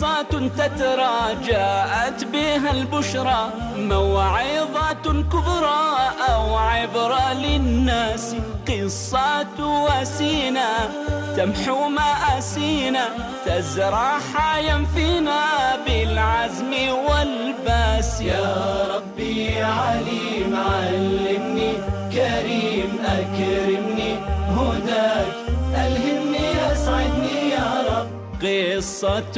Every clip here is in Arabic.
قصة جاءت بها البشرى موعظة كبرى أو عبرة للناس قصة وسينا تمحو مآسينا تزرع حيا فينا بالعزم والباس يا ربي عليم علمني كريم أكرمني هداك قصة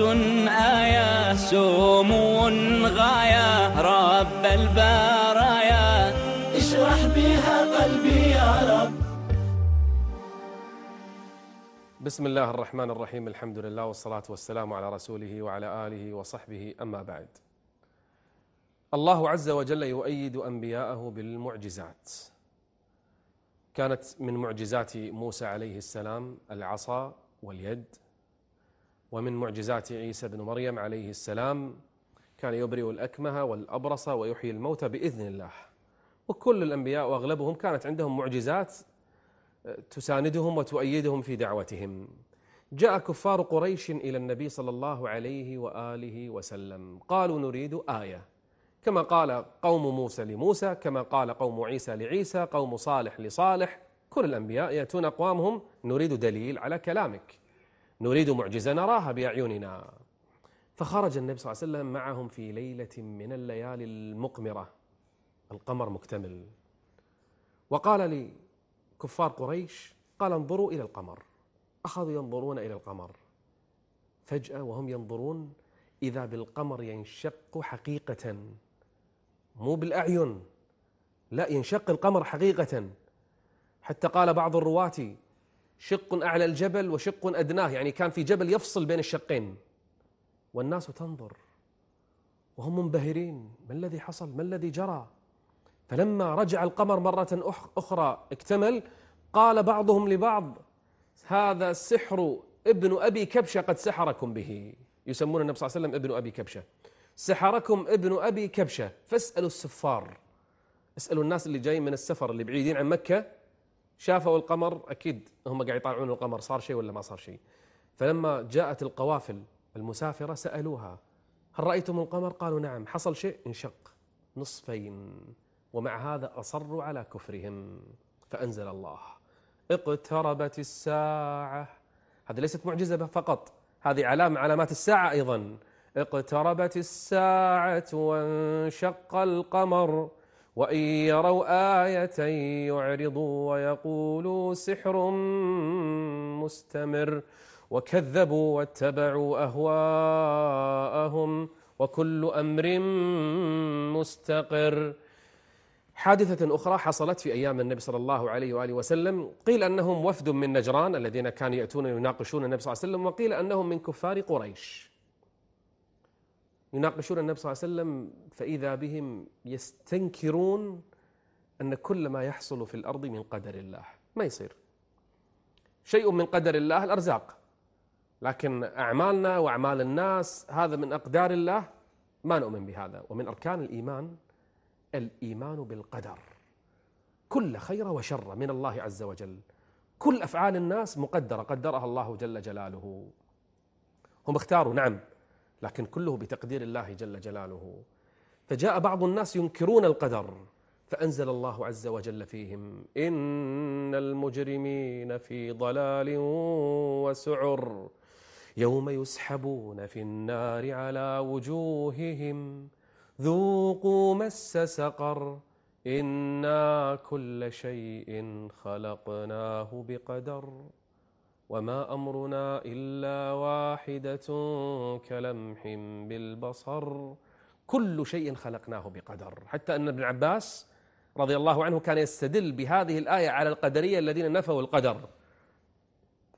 آية سمو غاية رب البرايا اشرح بها قلبي يا رب بسم الله الرحمن الرحيم الحمد لله والصلاة والسلام على رسوله وعلى آله وصحبه أما بعد الله عز وجل يؤيد أنبياءه بالمعجزات كانت من معجزات موسى عليه السلام العصا واليد ومن معجزات عيسى بن مريم عليه السلام كان يبرئ الأكمه والأبرص ويحيي الموتى بإذن الله وكل الأنبياء وأغلبهم كانت عندهم معجزات آه، تساندهم وتؤيدهم في دعوتهم جاء كفار قريش إلى النبي صلى الله عليه وآله وسلم قالوا نريد آية كما قال قوم موسى لموسى كما قال قوم عيسى لعيسى قوم صالح لصالح كل الأنبياء يأتون أقوامهم نريد دليل على كلامك نريد معجزة نراها بأعيننا فخرج النبي صلى الله عليه وسلم معهم في ليلة من الليالي المقمرة القمر مكتمل وقال لكفار قريش قال انظروا إلى القمر أخذوا ينظرون إلى القمر فجأة وهم ينظرون إذا بالقمر ينشق حقيقة مو بالأعين لا ينشق القمر حقيقة حتى قال بعض الرواة شق أعلى الجبل وشق أدناه يعني كان في جبل يفصل بين الشقين والناس تنظر وهم منبهرين ما الذي حصل ما الذي جرى فلما رجع القمر مرة أخرى اكتمل قال بعضهم لبعض هذا سحر ابن أبي كبشة قد سحركم به يسمون النبي صلى الله عليه وسلم ابن أبي كبشة سحركم ابن أبي كبشة فاسألوا السفار اسألوا الناس اللي جايين من السفر اللي بعيدين عن مكة شافوا القمر اكيد هم قاعد يطالعون القمر صار شيء ولا ما صار شيء فلما جاءت القوافل المسافره سالوها هل رايتم القمر قالوا نعم حصل شيء انشق نصفين ومع هذا اصروا على كفرهم فانزل الله اقتربت الساعه هذه ليست معجزه فقط هذه علامه علامات الساعه ايضا اقتربت الساعه وانشق القمر وإن يروا آية يعرضوا ويقولوا سحر مستمر وكذبوا واتبعوا أهواءهم وكل أمر مستقر حادثة أخرى حصلت في أيام النبي صلى الله عليه وآله وسلم قيل أنهم وفد من نجران الذين كانوا يأتون يناقشون النبي صلى الله عليه وسلم وقيل أنهم من كفار قريش يناقشون النبي صلى الله عليه وسلم فإذا بهم يستنكرون أن كل ما يحصل في الأرض من قدر الله ما يصير شيء من قدر الله الأرزاق لكن أعمالنا وأعمال الناس هذا من أقدار الله ما نؤمن بهذا ومن أركان الإيمان الإيمان بالقدر كل خير وشر من الله عز وجل كل أفعال الناس مقدرة قدرها الله جل جلاله هم اختاروا نعم لكن كله بتقدير الله جل جلاله فجاء بعض الناس ينكرون القدر فأنزل الله عز وجل فيهم إن المجرمين في ضلال وسعر يوم يسحبون في النار على وجوههم ذوقوا مس سقر إنا كل شيء خلقناه بقدر وما أمرنا إلا واحدة كلمح بالبصر كل شيء خلقناه بقدر حتى أن ابن عباس رضي الله عنه كان يستدل بهذه الآية على القدرية الذين نفوا القدر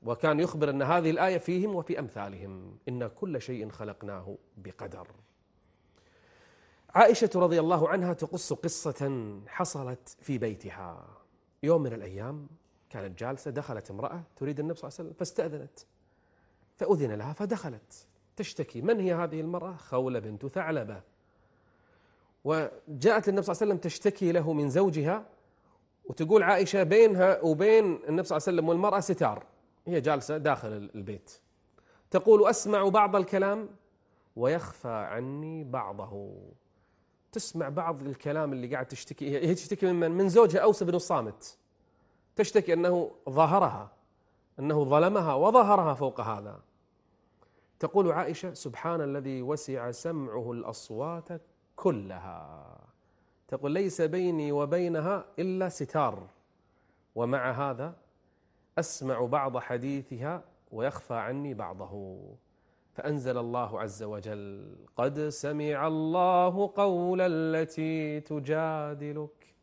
وكان يخبر أن هذه الآية فيهم وفي أمثالهم إن كل شيء خلقناه بقدر عائشة رضي الله عنها تقص قصة حصلت في بيتها يوم من الأيام كانت جالسة دخلت امرأة تريد النبي صلى الله عليه وسلم فاستأذنت فأذن لها فدخلت تشتكي من هي هذه المرأة؟ خولة بنت ثعلبة وجاءت النبي صلى الله عليه وسلم تشتكي له من زوجها وتقول عائشة بينها وبين النبي صلى الله عليه وسلم والمرأة ستار هي جالسة داخل البيت تقول أسمع بعض الكلام ويخفى عني بعضه تسمع بعض الكلام اللي قاعد تشتكي هي تشتكي من من, من زوجها أوس بن الصامت تشتكي انه ظهرها انه ظلمها وظهرها فوق هذا تقول عائشه سبحان الذي وسع سمعه الاصوات كلها تقول ليس بيني وبينها الا ستار ومع هذا اسمع بعض حديثها ويخفى عني بعضه فانزل الله عز وجل قد سمع الله قول التي تجادلك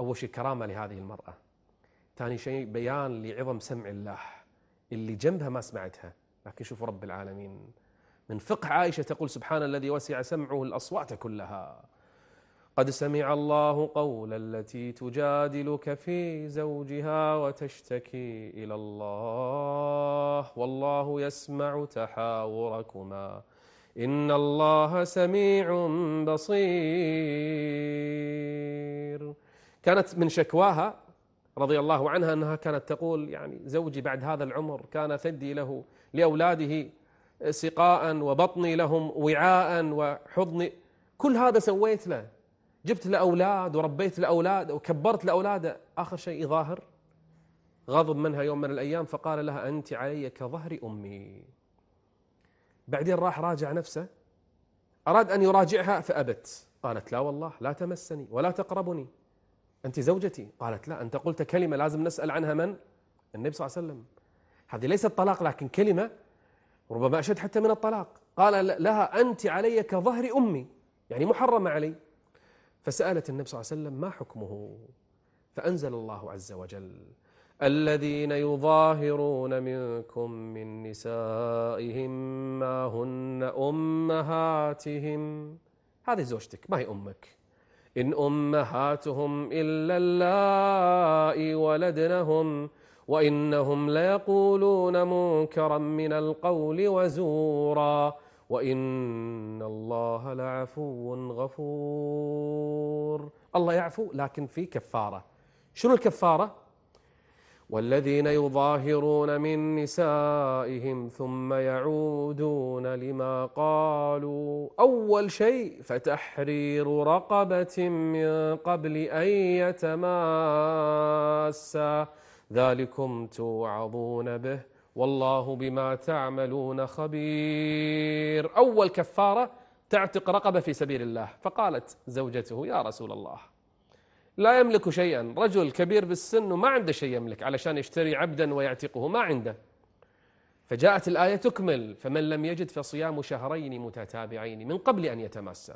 اول شيء كرامه لهذه المراه ثاني شيء بيان لعظم سمع الله اللي جنبها ما سمعتها لكن شوفوا رب العالمين من فقه عائشة تقول سبحان الذي وسع سمعه الأصوات كلها قد سمع الله قول التي تجادلك في زوجها وتشتكي إلى الله والله يسمع تحاوركما إن الله سميع بصير كانت من شكواها رضي الله عنها أنها كانت تقول يعني زوجي بعد هذا العمر كان ثدي له لأولاده سقاء وبطني لهم وعاء وحضني كل هذا سويت له جبت له أولاد وربيت له أولاد وكبرت له أولاده آخر شيء ظاهر غضب منها يوم من الأيام فقال لها أنت علي كظهر أمي بعدين راح راجع نفسه أراد أن يراجعها فأبت قالت لا والله لا تمسني ولا تقربني أنت زوجتي قالت لا أنت قلت كلمة لازم نسأل عنها من؟ النبي صلى الله عليه وسلم هذه ليست طلاق لكن كلمة ربما أشد حتى من الطلاق قال لها أنت علي كظهر أمي يعني محرمة علي فسألت النبي صلى الله عليه وسلم ما حكمه فأنزل الله عز وجل الذين يظاهرون منكم من نسائهم ما هن أمهاتهم هذه زوجتك ما هي أمك إن أمهاتهم إلا اللائي ولدنهم وإنهم ليقولون منكرا من القول وزورا وإن الله لعفو غفور الله يعفو لكن في كفارة شنو الكفارة؟ والذين يظاهرون من نسائهم ثم يعودون لما قالوا أول شيء فتحرير رقبة من قبل أن يتماسا ذلكم توعظون به والله بما تعملون خبير أول كفارة تعتق رقبة في سبيل الله فقالت زوجته يا رسول الله لا يملك شيئا رجل كبير بالسن وما عنده شيء يملك علشان يشتري عبدا ويعتقه ما عنده فجاءت الآية تكمل فمن لم يجد فصيام شهرين متتابعين من قبل أن يتماسى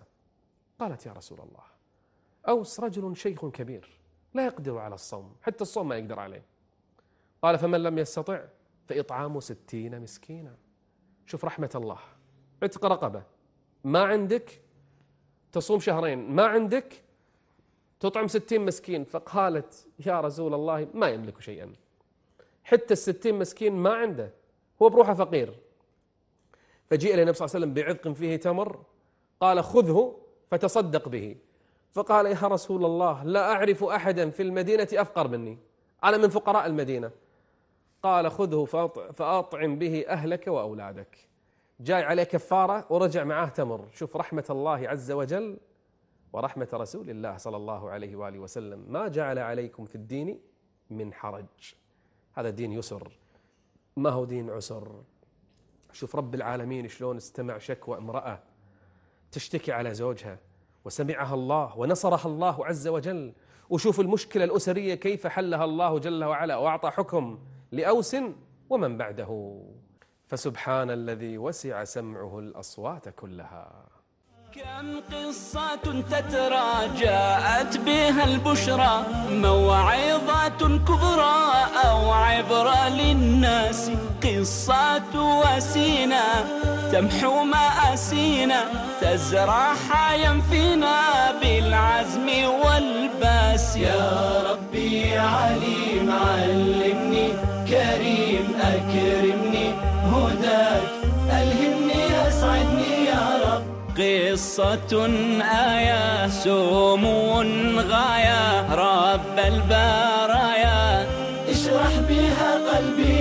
قالت يا رسول الله أوس رجل شيخ كبير لا يقدر على الصوم حتى الصوم ما يقدر عليه قال فمن لم يستطع فإطعام ستين مسكينا شوف رحمة الله عتق رقبة ما عندك تصوم شهرين ما عندك تطعم ستين مسكين فقالت يا رسول الله ما يملك شيئا حتى الستين مسكين ما عنده هو بروحه فقير فجيء إلى النبي صلى الله عليه وسلم بعذق فيه تمر قال خذه فتصدق به فقال يا رسول الله لا أعرف أحدا في المدينة أفقر مني أنا من فقراء المدينة قال خذه فأطعم به أهلك وأولادك جاي عليه كفارة ورجع معاه تمر شوف رحمة الله عز وجل ورحمة رسول الله صلى الله عليه وآله وسلم ما جعل عليكم في الدين من حرج هذا دين يسر ما هو دين عسر شوف رب العالمين شلون استمع شكوى امرأة تشتكي على زوجها وسمعها الله ونصرها الله عز وجل وشوف المشكلة الأسرية كيف حلها الله جل وعلا وأعطى حكم لأوس ومن بعده فسبحان الذي وسع سمعه الأصوات كلها كم قصة تترى جاءت بها البشرى موعظة كبرى أو عبرة للناس قصة وسينا تمحو مآسينا تزرع حيا فينا بالعزم والباس يا ربي عليم علمني كريم أكرمني قصة آية سمو غاية رب البرايا اشرح بها قلبي